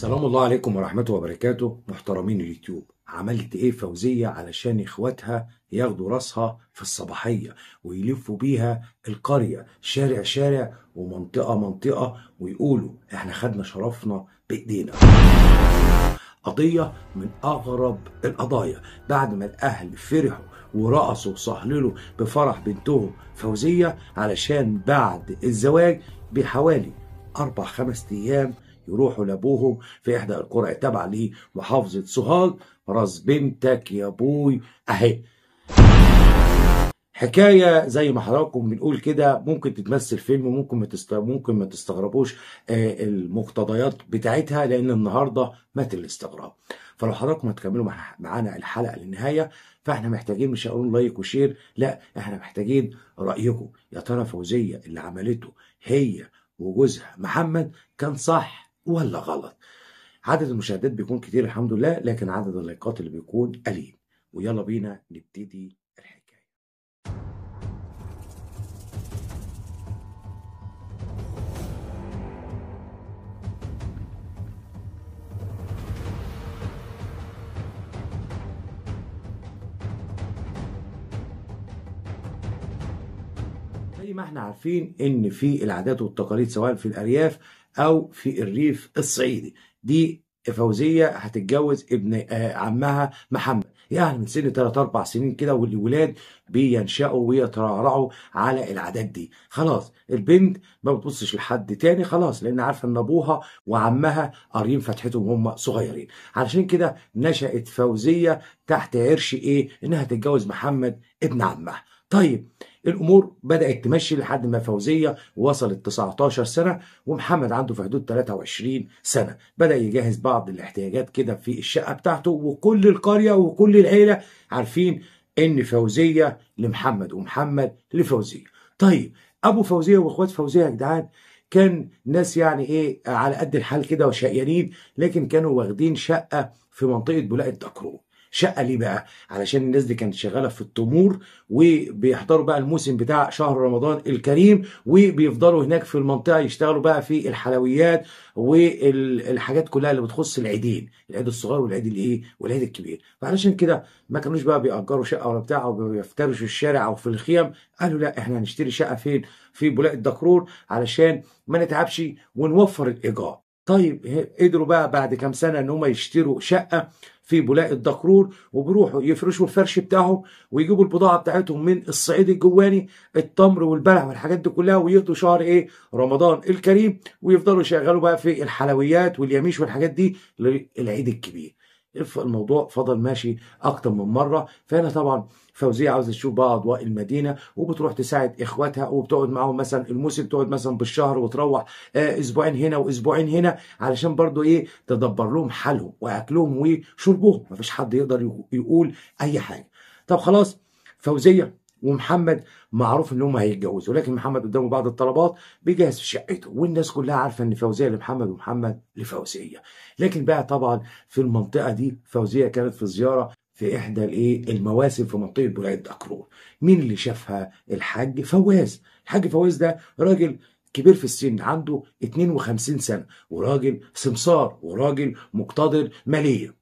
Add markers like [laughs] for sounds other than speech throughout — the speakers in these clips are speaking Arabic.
سلام الله عليكم ورحمته وبركاته محترمين اليوتيوب عملت ايه فوزية علشان اخواتها ياخدوا راسها في الصباحية ويلفوا بيها القرية شارع شارع ومنطقة منطقة ويقولوا احنا خدنا شرفنا بايدينا قضية من أغرب القضايا بعد ما الأهل فرحوا ورقصوا وصهللوا بفرح بنتهم فوزية علشان بعد الزواج بحوالي أربع خمس أيام يروحوا لابوهم في احدى القرى التابعه لمحافظه سوهاج راس بنتك يا ابوي اهي حكايه زي ما حضراتكم بنقول كده ممكن تتمثل فيلم ممكن ما ممكن ما تستغربوش آه، المقتضيات بتاعتها لان النهارده مات الاستغراب فلو حضراتكم هتكملوا معانا الحلقه للنهايه فاحنا محتاجين مش هقول لايك وشير لا احنا محتاجين رايكم يا ترى فوزيه اللي عملته هي وجوزها محمد كان صح ولا غلط عدد المشاهدات بيكون كتير الحمد لله لكن عدد اللايكات اللي بيكون قليل ويلا بينا نبتدي الحكاية زي ما احنا عارفين ان في العادات والتقاليد سواء في الارياف أو في الريف الصعيدي دي فوزية هتتجوز ابن آه، عمها محمد يعني من سن 3 4 سنين كده والولاد بينشأوا ويترعرعوا على العادات دي خلاص البنت ما بتبصش لحد تاني خلاص لان عارفه ان ابوها وعمها قاريين فتحتهم وهم صغيرين علشان كده نشأت فوزية تحت عرش ايه انها تتجوز محمد ابن عمها طيب الامور بدات تمشي لحد ما فوزيه وصلت 19 سنه ومحمد عنده في حدود 23 سنه بدا يجهز بعض الاحتياجات كده في الشقه بتاعته وكل القريه وكل العيله عارفين ان فوزيه لمحمد ومحمد لفوزيه طيب ابو فوزيه واخوات فوزيه يا جدعان كان ناس يعني ايه على قد الحال كده وشقيانين لكن كانوا واخدين شقه في منطقه بولاء الدكرون شقه ليه بقى علشان الناس دي كانت شغاله في التمور وبيحضروا بقى الموسم بتاع شهر رمضان الكريم وبيفضلوا هناك في المنطقه يشتغلوا بقى في الحلويات والحاجات كلها اللي بتخص العيدين العيد الصغير والعيد الايه والعيد الكبير فعلشان كده ما كانوش بقى بيأجروا شقه ولا بتاع او بيفترشوا في الشارع او في الخيم قالوا لا احنا هنشتري شقه فين في بولاق الدكرور علشان ما نتعبش ونوفر الايجار طيب قدروا بقى بعد كام سنه ان هم يشتروا شقه في بولاق الدكرور وبيروحوا يفرشوا الفرش بتاعهم ويجيبوا البضاعه بتاعتهم من الصعيد الجواني التمر والبلح والحاجات دي كلها ويقضوا شهر ايه رمضان الكريم ويفضلوا يشغلوا بقى في الحلويات واليميش والحاجات دي للعيد الكبير الموضوع فضل ماشي اكتر من مره فهنا طبعا فوزيه عاوزه تشوف بقى اضواء المدينه وبتروح تساعد اخواتها وبتقعد معاهم مثلا الموسم تقعد مثلا بالشهر وتروح آه، اسبوعين هنا واسبوعين هنا علشان برضو ايه تدبر لهم حالهم واكلهم وشربهم مفيش حد يقدر يقول اي حاجه طب خلاص فوزيه ومحمد معروف ان هم هيتجوزوا لكن محمد قدامه بعض الطلبات بيجهز في شقته والناس كلها عارفه ان فوزيه لمحمد ومحمد لفوزيه لكن بقى طبعا في المنطقه دي فوزيه كانت في زياره في احدى الايه المواسم في منطقه بلاد دكرور مين اللي شافها الحاج فواز الحاج فواز ده راجل كبير في السن عنده 52 سنه وراجل سمسار وراجل مقتدر ماليا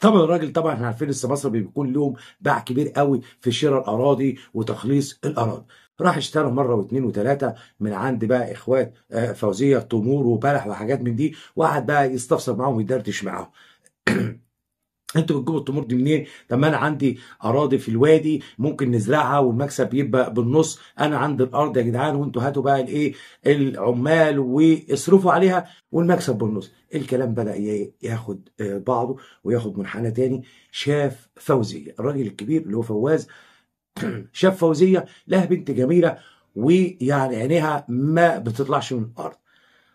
طبعا الراجل طبعا احنا عارفين السماسرة بيكون لهم باع كبير قوي في شراء الاراضي وتخليص الاراضي راح اشترى مره واثنين وثلاثه من عند بقى اخوات آه، فوزيه تمور وبلح وحاجات من دي وقعد بقى يستفسر معاهم ويدردش معاهم [clears throat] انتوا بتجيبوا التمور دي منين؟ طب ما انا عندي اراضي في الوادي ممكن نزرعها والمكسب يبقى بالنص، انا عندي الارض يا جدعان وانتوا هاتوا بقى الايه؟ العمال واصرفوا عليها والمكسب بالنص. الكلام بدا ياخد آه، بعضه وياخد منحنى تاني، شاف فوزيه، الراجل الكبير اللي هو فواز [clears throat] شاف فوزيه لها بنت جميله ويعني عينيها ما بتطلعش من الارض.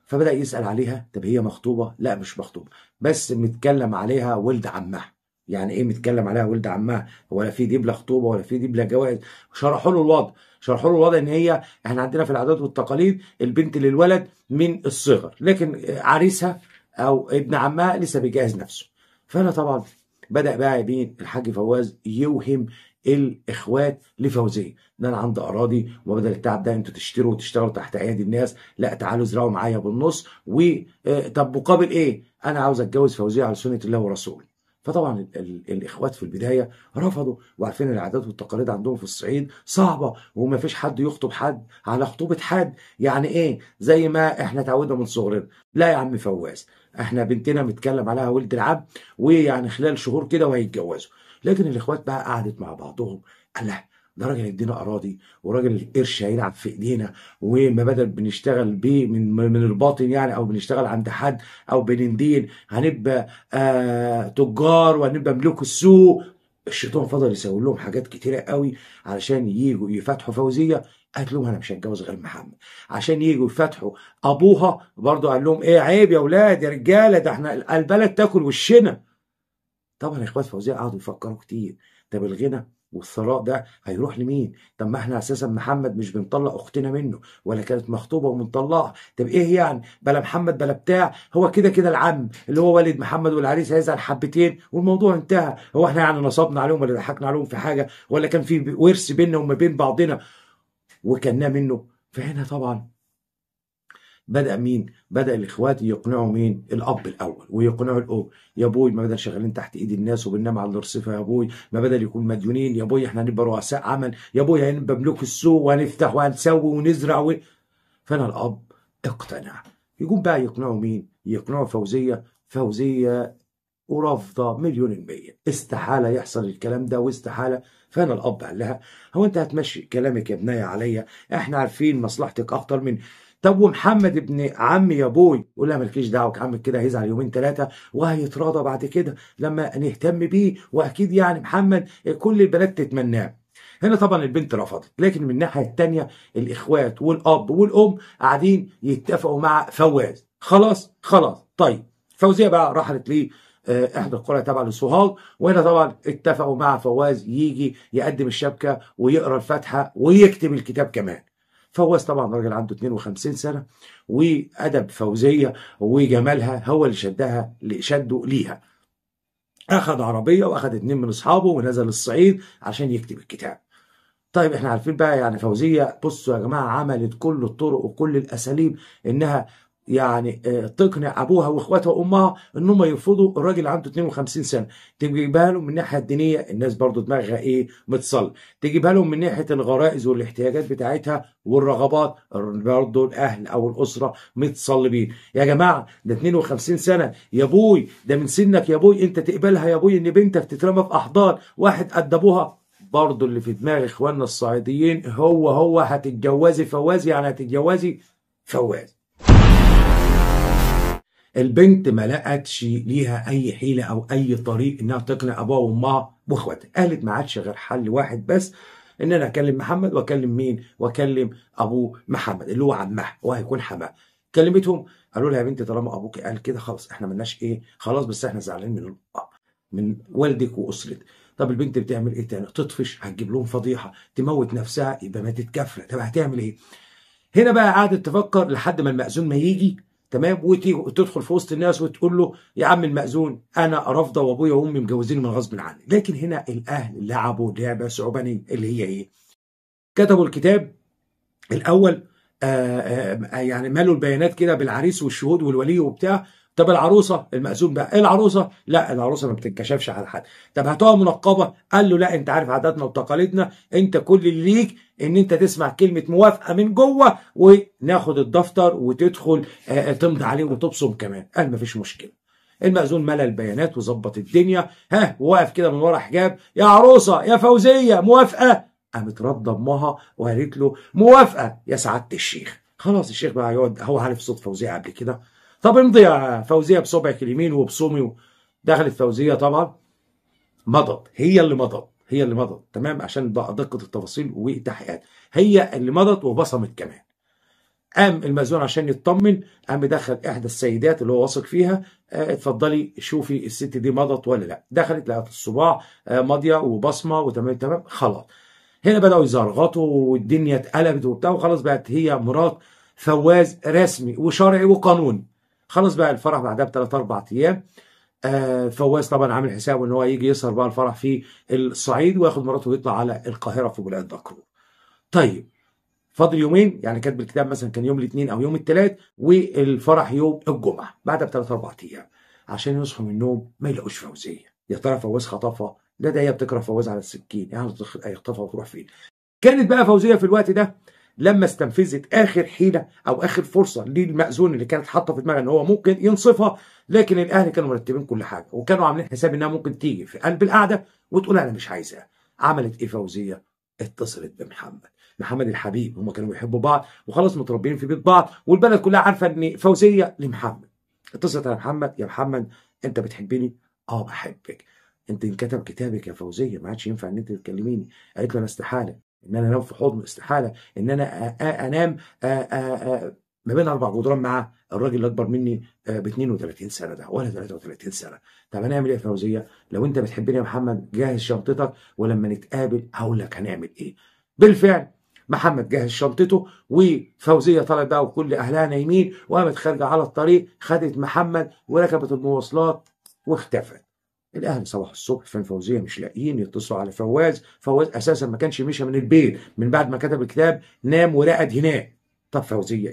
فبدأ يسأل عليها طب هي مخطوبة؟ لا مش مخطوبة بس متكلم عليها ولد عمها يعني ايه متكلم عليها ولد عمها ولا في دي بلا خطوبه ولا في دي بلا جواز شرحوا له الوضع شرحوا له الوضع ان هي احنا عندنا في العادات والتقاليد البنت للولد من الصغر لكن عريسها او ابن عمها لسه بيجهز نفسه فانا طبعا بدا بقى يبين الحاج فواز يوهم الاخوات لفوزيه ان انا عندي اراضي وبدل التعب ده انتوا تشتروا وتشتغلوا تحت ايادي الناس لا تعالوا ازرعوا معايا بالنص و آه، طب مقابل ايه؟ انا عاوز اتجوز فوزيه على سنه الله ورسوله فطبعا الـ الـ الاخوات في البدايه رفضوا وعارفين العادات والتقاليد عندهم في الصعيد صعبه وما فيش حد يخطب حد على خطوبه حد يعني ايه زي ما احنا اتعودنا من صغرنا لا يا عم فواز احنا بنتنا متكلم عليها ولد العبد ويعني خلال شهور كده وهيتجوزوا لكن الاخوات بقى قعدت مع بعضهم قال لها ده راجل هيدينا اراضي وراجل القرش هيلعب في ايدينا وما بدل بنشتغل بيه من من الباطن يعني او بنشتغل عند حد او بنندين هنبقى آه تجار وهنبقى ملوك السوق الشيطان فضل يسوي لهم حاجات كتيره قوي علشان يجوا يفتحوا فوزيه قالت لهم انا مش هتجوز غير محمد عشان يجوا يفتحوا ابوها برضه قال لهم ايه عيب يا اولاد يا رجاله ده احنا البلد تاكل وشنا طبعا اخوات فوزيه قعدوا يفكروا كتير طب الغنى والثراء ده هيروح لمين طب ما احنا اساسا محمد مش بنطلق اختنا منه ولا كانت مخطوبه ومنطلقها طب ايه يعني بلا محمد بلا بتاع هو كده كده العم اللي هو والد محمد والعريس هيزعل حبتين والموضوع انتهى هو احنا يعني نصبنا عليهم ولا ضحكنا عليهم في حاجه ولا كان في ورث بيننا وما بين بعضنا وكنا منه فهنا طبعا بدأ مين؟ بدأ الإخوات يقنعوا مين؟ الأب الأول ويقنعوا الأم يا أبوي ما بدل شغالين تحت إيد الناس وبننام على الرصيفة يا أبوي ما بدل يكون مديونين يا أبوي إحنا هنبقى رؤساء عمل يا أبوي هنبقى يعني ملوك السوق وهنفتح وهنسوي ونزرع و... فأنا الأب اقتنع يقوم بقى يقنعوا مين؟ يقنعوا فوزية فوزية ورافضة مليون المية استحالة يحصل الكلام ده واستحالة فأنا الأب قال لها هو أنت هتمشي كلامك يا بنية عليا احنا عارفين مصلحتك أكتر من طب ومحمد ابن عمي يا بوي يقول لها مالكيش دعوه عمك كده هيزعل يومين ثلاثه وهيتراضى بعد كده لما نهتم بيه واكيد يعني محمد كل البنات تتمناه هنا طبعا البنت رفضت لكن من الناحيه الثانيه الاخوات والاب والام قاعدين يتفقوا مع فواز خلاص خلاص طيب فوزيه بقى راحت ليه آه، احدى القرى تبع لسوهاج وهنا طبعا اتفقوا مع فواز يجي يقدم الشبكه ويقرا الفاتحه ويكتب الكتاب كمان فواز طبعا راجل عنده 52 سنه وادب فوزيه وجمالها هو اللي شدها شده ليها اخذ عربيه واخذ اتنين من اصحابه ونزل الصعيد عشان يكتب الكتاب طيب احنا عارفين بقى يعني فوزيه بصوا يا جماعه عملت كل الطرق وكل الاساليب انها يعني آه، تقنع ابوها واخواتها وامها ان هم يرفضوا الراجل عنده 52 سنه تجيبها لهم من الناحيه الدينيه الناس برضو دماغها ايه متصل تجيبها لهم من ناحيه الغرائز والاحتياجات بتاعتها والرغبات برضو الاهل او الاسره متصلبين يا جماعه ده 52 سنه يا ابوي ده من سنك يا ابوي انت تقبلها يا ابوي ان بنتك تترمى في احضان واحد قد ابوها برضه اللي في دماغ اخواننا الصعيديين هو هو هتتجوزي فوازي يعني هتتجوزي فوازي البنت ما لقتش ليها اي حيله او اي طريق انها تقنع ابوها وامها واخواتها قالت ما عادش غير حل واحد بس ان انا اكلم محمد واكلم مين واكلم ابوه محمد اللي هو عمها وهيكون حماه كلمتهم قالوا لها يا بنتي طالما ابوك قال كده خلاص احنا ملناش ايه خلاص بس احنا زعلانين من من والدك واسرتك طب البنت بتعمل ايه تاني تطفش هتجيب لهم فضيحه تموت نفسها يبقى ماتت كفره طب هتعمل ايه هنا بقى قعدت تفكر لحد ما المأذون ما يجي تمام وتدخل في وسط الناس وتقول له يا عم المأذون انا رافضه وابويا وامي مجوزيني من غصب عني لكن هنا الاهل لعبوا لعبه ثعبانيه اللي هي ايه كتبوا الكتاب الاول آآ آه، آآ آه، يعني مالوا البيانات كده بالعريس والشهود والولي وبتاع طب العروسه المأذون بقى إيه العروسه لا العروسه ما بتتكشفش على حد طب هتقع منقبه قال له لا انت عارف عاداتنا وتقاليدنا انت كل اللي ليك ان انت تسمع كلمه موافقه من جوه وناخد الدفتر وتدخل آه، آه، تمضي عليه وتبصم كمان قال ما فيش مشكله المأذون ملى البيانات وظبط الدنيا ها وقف كده من ورا حجاب يا عروسة يا فوزية موافقة قامت رد امها وقالت له موافقة يا سعادة الشيخ خلاص الشيخ بقى يقعد هو عارف صوت فوزية قبل كده طب امضي يا فوزيه بصبعك اليمين وبصومي دخلت فوزيه طبعا مضت هي اللي مضت هي اللي مضت تمام عشان دقه التفاصيل والتحقيقات هي اللي مضت وبصمت كمان قام المأذون عشان يطمن قام دخل احدى السيدات اللي هو واثق فيها آه، اتفضلي شوفي الست دي مضت ولا لا دخلت لقت الصباع آه، ماضيه وبصمه وتمام تمام خلاص هنا بداوا يزرغطوا والدنيا اتقلبت وبتاع وخلاص بقت هي مرات فواز رسمي وشرعي وقانوني خلص بقى الفرح بعدها بثلاث اربع ايام آه، فواز طبعا عامل حسابه ان هو يجي يسهر بقى الفرح في الصعيد وياخد مراته ويطلع على القاهره في ولايه دكرور. طيب فاضل يومين يعني كاتب الكتاب مثلا كان يوم الاثنين او يوم الثلاث والفرح يوم الجمعه بعدها بثلاث اربع ايام عشان يصحوا من النوم ما يلاقوش فوزيه يا ترى فواز خطفها لا ده هي بتكره فواز على السكين يعني هيخطفها وتروح فين كانت بقى فوزيه في الوقت ده لما استنفذت اخر حيله او اخر فرصه للمأذون اللي كانت حاطه في دماغها ان هو ممكن ينصفها لكن الاهلي كانوا مرتبين كل حاجه وكانوا عاملين حساب انها ممكن تيجي في قلب القعده وتقول انا مش عايزها عملت ايه فوزيه اتصلت بمحمد محمد الحبيب هم كانوا بيحبوا بعض وخلاص متربيين في بيت بعض والبلد كلها عارفه ان فوزيه لمحمد اتصلت على محمد يا محمد انت بتحبني اه بحبك انت انكتب كتابك يا فوزيه ما عادش ينفع ان انت تكلميني قالت له انا استحاله ان انا انام في حضن استحاله ان انا انام ما بين اربع جدران مع الراجل اللي اكبر مني آه، ب 32 سنه ده ولا 33 سنه طب هنعمل ايه يا فوزيه لو انت بتحبني يا محمد جهز شنطتك ولما نتقابل هقول لك هنعمل ايه بالفعل محمد جهز شنطته وفوزيه طلعت بقى وكل اهلها نايمين وقامت خارجه على الطريق خدت محمد وركبت المواصلات واختفت الاهل صباح الصبح فين فوزيه مش لاقيين يتصلوا على فواز فواز اساسا ما كانش مشى من البيت من بعد ما كتب الكتاب نام ورقد هناك طب فوزيه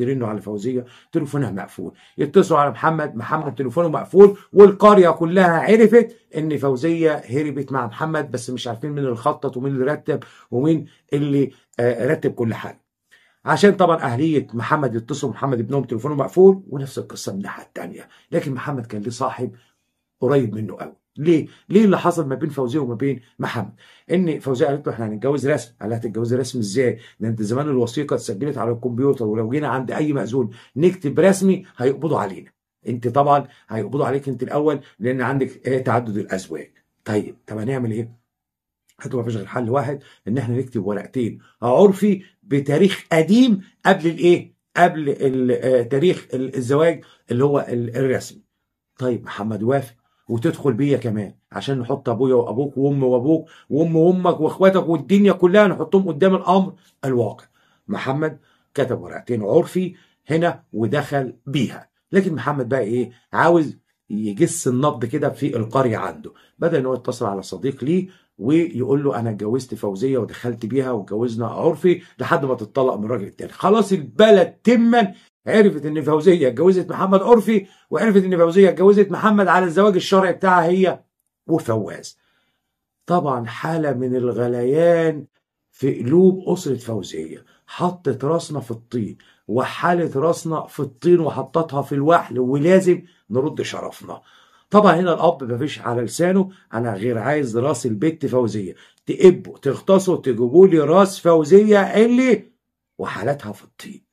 يرنوا على فوزيه تليفونها مقفول يتصلوا على محمد محمد تليفونه مقفول والقريه كلها عرفت ان فوزيه هربت مع محمد بس مش عارفين مين اللي خطط ومين اللي رتب ومين اللي آه، رتب كل حاجه عشان طبعا اهليه محمد يتصلوا محمد ابنهم تليفونه مقفول ونفس القصه من الناحيه الثانيه لكن محمد كان ليه صاحب قريب منه قوي ليه ليه اللي حصل ما بين فوزيه وما بين محمد ان فوزيه قالت له احنا هنتجوز رسم قال لها هتتجوز رسم ازاي ده انت زمان الوثيقه اتسجلت على الكمبيوتر ولو جينا عند اي مأذون نكتب رسمي هيقبضوا علينا انت طبعا هيقبضوا عليك انت الاول لان عندك ايه تعدد الازواج طيب طب هنعمل ايه هتبقى مفيش غير حل واحد ان احنا نكتب ورقتين عرفي بتاريخ قديم قبل الايه قبل آه، تاريخ الزواج اللي هو الرسمي طيب محمد وافق وتدخل بيا كمان عشان نحط ابويا وابوك وامي وابوك وام وامك واخواتك والدنيا كلها نحطهم قدام الامر الواقع محمد كتب ورقتين عرفي هنا ودخل بيها لكن محمد بقى ايه عاوز يجس النبض كده في القرية عنده بدأ ان هو يتصل على صديق ليه ويقول له انا اتجوزت فوزية ودخلت بيها واتجوزنا عرفي لحد ما تتطلق من الراجل التاني خلاص البلد تما عرفت ان فوزيه اتجوزت محمد عرفي وعرفت ان فوزيه اتجوزت محمد على الزواج الشرعي بتاعها هي وفواز طبعا حاله من الغليان في قلوب اسره فوزيه حطت راسنا في الطين وحالت راسنا في الطين وحطتها في الوحل ولازم نرد شرفنا طبعا هنا الاب مفيش على لسانه انا غير عايز راس البت فوزيه تقبوا تغطسوا تجيبوا لي راس فوزيه اللي وحالتها في الطين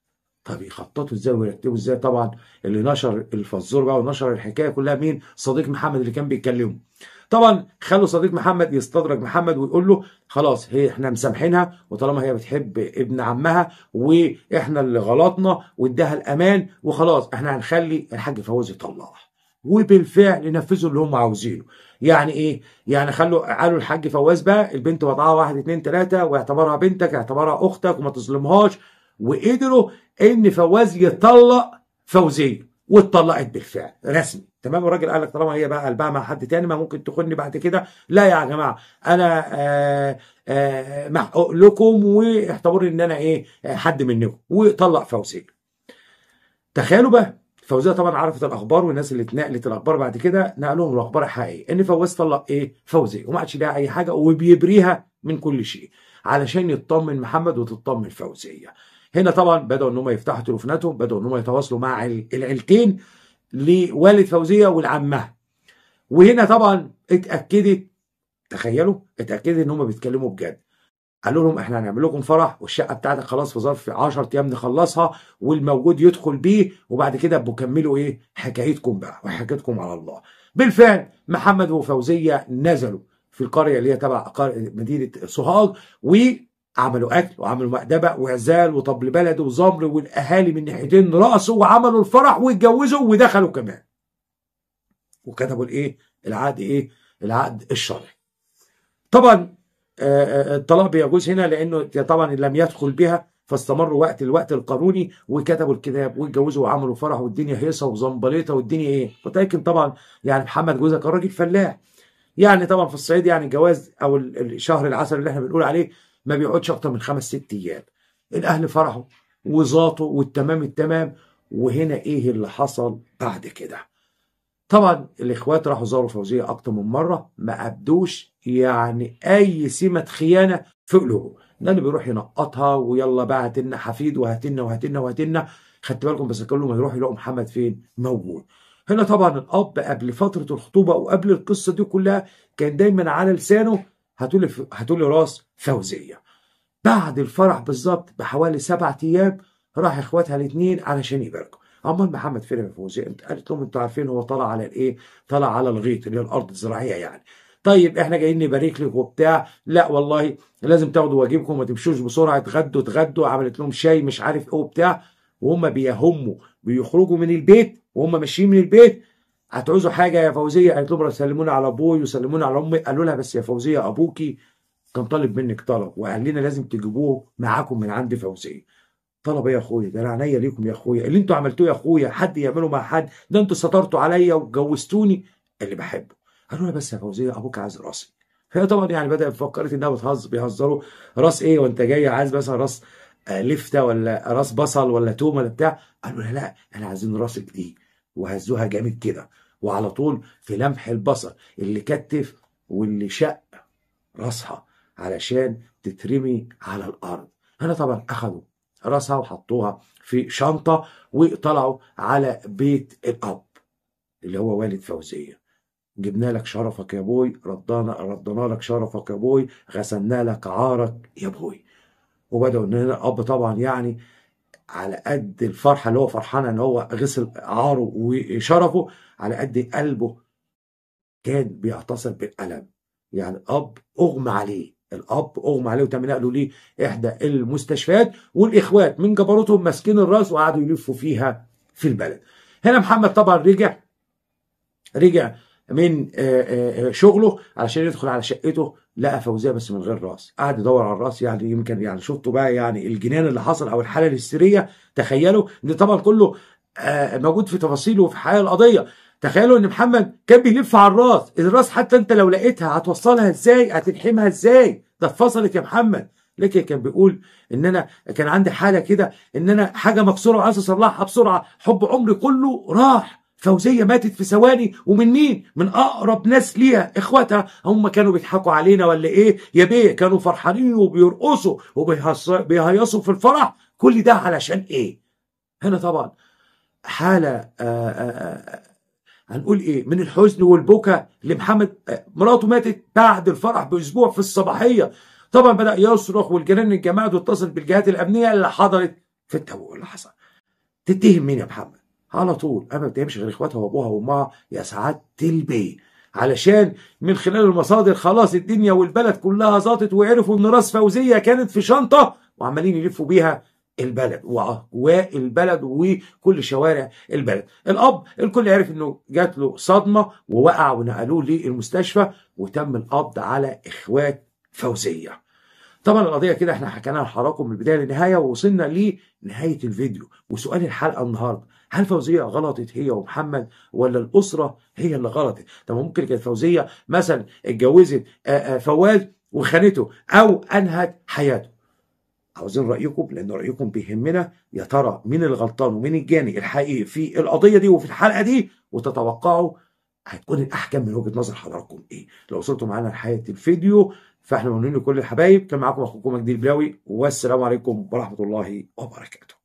طب يخططوا ازاي ويرتبوا ازاي طبعا اللي نشر الفزور بقى ونشر الحكايه كلها مين صديق محمد اللي كان بيتكلمه طبعا خلوا صديق محمد يستدرج محمد ويقول له خلاص هي احنا مسامحينها وطالما هي بتحب ابن عمها واحنا اللي غلطنا واداها الامان وخلاص احنا هنخلي الحاج فوز يطلعها وبالفعل نفذوا اللي هم عاوزينه يعني ايه يعني خلوا قالوا الحاج فواز بقى البنت وضعها واحد اتنين تلاته واعتبرها بنتك اعتبرها اختك وما تظلمهاش وقدروا ان فواز يطلق فوزيه واتطلقت بالفعل رسمي تمام الراجل قال لك طالما هي بقى قلبها مع حد تاني ما ممكن تخوني بعد كده لا يا جماعه انا آآ آه، آه، محقق لكم واعتبروا ان انا ايه حد منكم وطلق فوزيه تخيلوا بقى فوزيه طبعا عرفت الاخبار والناس اللي اتنقلت الاخبار بعد كده نقلوهم الاخبار الحقيقيه ان فواز طلق ايه فوزيه وما عادش ليها اي حاجه وبيبريها من كل شيء علشان يطمن محمد وتطمن فوزيه هنا طبعا بدأوا ان هم يفتحوا تليفوناتهم بدأوا ان هم يتواصلوا مع العيلتين لوالد فوزية والعمة وهنا طبعا اتأكدت تخيلوا اتأكدت ان هم بيتكلموا بجد قالوا لهم احنا هنعمل لكم فرح والشقه بتاعتك خلاص في ظرف 10 ايام نخلصها والموجود يدخل بيه وبعد كده بكملوا ايه حكايتكم بقى وحكايتكم على الله بالفعل محمد وفوزيه نزلوا في القريه اللي هي تبع مدينه سوهاج و عملوا اكل وعملوا مأدبة وعزال وطبل بلد وزمر والاهالي من ناحيتين رقصوا وعملوا الفرح واتجوزوا ودخلوا كمان وكتبوا الايه العقد ايه العقد الشرعي طبعا آه، آه، آه، الطلاق بيجوز هنا لانه طبعا لم يدخل بها فاستمروا وقت الوقت القانوني وكتبوا الكتاب واتجوزوا وعملوا فرح والدنيا هيصه وزنبليطه والدنيا ايه ولكن طبعا يعني محمد جوزها كان راجل فلاح يعني طبعا في الصعيد يعني الجواز او الشهر العسل اللي احنا بنقول عليه ما بيقعدش اكتر من خمس ست ايام الاهل فرحوا وزاطوا والتمام التمام وهنا ايه اللي حصل بعد كده طبعا الاخوات راحوا زاروا فوزيه اكتر من مره ما قبدوش يعني اي سمه خيانه في قلوبهم لانه بيروح ينقطها ويلا بقى هاتلنا لنا حفيد وهاتلنا وهاتلنا وهاتلنا خدت بالكم بس كل ما يروح يلاقوا محمد فين موجود هنا طبعا الاب قبل فتره الخطوبه وقبل القصه دي كلها كان دايما على لسانه هتقولي هتقولي راس فوزيه بعد الفرح بالظبط بحوالي سبعة ايام راح اخواتها الاثنين علشان يباركوا امال محمد فهمي فوزي قالت لهم انتوا عارفين هو طلع على الايه طلع على الغيط اللي هي الارض الزراعيه يعني طيب احنا جايين نبارك لك وبتاع لا والله لازم تاخدوا واجبكم ما تمشوش بسرعه اتغدوا اتغدوا عملت لهم شاي مش عارف ايه وبتاع وهم بيهموا بيخرجوا من البيت وهم ماشيين من البيت هتعوزوا حاجه يا فوزيه قالت لهم سلمونا على ابوي وسلمونا على امي قالوا لها بس يا فوزيه ابوكي كان طالب منك طلب وقال لنا لازم تجيبوه معاكم من عند فوزيه طلب ايه يا اخويا ده انا عينيا ليكم يا اخويا اللي انتوا عملتوه يا اخويا حد يعمله مع حد ده انتوا سترتوا عليا وجوزتوني اللي بحبه قالوا لها بس يا فوزيه ابوك عايز راسي فهي [laughs] طبعا يعني بدات فكرت انها بتهزر بيهزروا راس ايه وانت جاي عايز مثلا راس آه، لفته ولا راس بصل ولا توم ولا بتاع قالوا لها لا انا عايزين راسك دي وهزوها جامد كده وعلى طول في لمح البصر اللي كتف واللي شق راسها علشان تترمي على الارض هنا طبعا اخذوا راسها وحطوها في شنطه وطلعوا على بيت الاب اللي هو والد فوزيه جبنا لك شرفك يا بوي ردانا ردنا لك شرفك يا بوي غسلنا لك عارك يا بوي وبداوا ان هنا الاب طبعا يعني على قد الفرحه اللي هو فرحان ان هو غسل عاره وشرفه على قد قلبه كان بيعتصر بالالم يعني الاب اغمى عليه الاب اغمى عليه وتم نقله ليه احدى المستشفيات والاخوات من جبروتهم ماسكين الراس وقعدوا يلفوا فيها في البلد هنا محمد طبعا رجع رجع من آه، آه، آه، شغله علشان يدخل على شقته لقى فوزيه بس من غير راس قعد يدور على الراس يعني يمكن يعني شفتوا بقى يعني الجنان اللي حصل او الحاله الهستيريه تخيلوا ان طبعا كله آه، موجود في تفاصيله وفي حياه القضيه تخيلوا ان محمد كان بيلف على الراس الراس حتى انت لو لقيتها هتوصلها ازاي هتلحمها ازاي ده اتفصلت يا محمد لكن كان بيقول ان انا كان عندي حاله كده ان انا حاجه مكسوره وعايز اصلحها بسرعه حب عمري كله راح فوزية ماتت في ثواني ومن مين من أقرب ناس ليها إخواتها هم كانوا بيضحكوا علينا ولا إيه يا بيه كانوا فرحانين وبيرقصوا وبيهيصوا في الفرح كل ده علشان إيه هنا طبعا حالة آآ آه، آآ آه، آه، هنقول ايه من الحزن والبكا لمحمد مراته ماتت بعد الفرح باسبوع في الصباحيه طبعا بدا يصرخ والجنان الجماعه واتصل بالجهات الامنيه اللي حضرت في التو اللي حصل تتهم مين يا محمد على طول أما ما بتهمش غير إخواتها وأبوها وأمها يا سعادة البي علشان من خلال المصادر خلاص الدنيا والبلد كلها ظاطت وعرفوا إن راس فوزية كانت في شنطة وعمالين يلفوا بيها البلد واجواء البلد وكل شوارع البلد الاب الكل عرف انه جات له صدمه ووقع ونقلوه للمستشفى وتم القبض على اخوات فوزيه طبعا القضيه كده احنا حكيناها لحضراتكم من البدايه للنهايه ووصلنا لنهايه الفيديو وسؤال الحلقه النهارده هل فوزيه غلطت هي ومحمد ولا الاسره هي اللي غلطت طب ممكن كانت فوزيه مثلا اتجوزت فواز وخانته او انهت حياته عاوزين رايكم لان رايكم بيهمنا يا ترى مين الغلطان ومين الجاني الحقيقي في القضيه دي وفي الحلقه دي وتتوقعوا هتكون الاحكام من وجهه نظر حضراتكم ايه لو وصلتوا معانا لحياه الفيديو فاحنا مؤمنين لكل الحبايب كان معاكم اخوكم مجدي البلاوي والسلام عليكم ورحمه الله وبركاته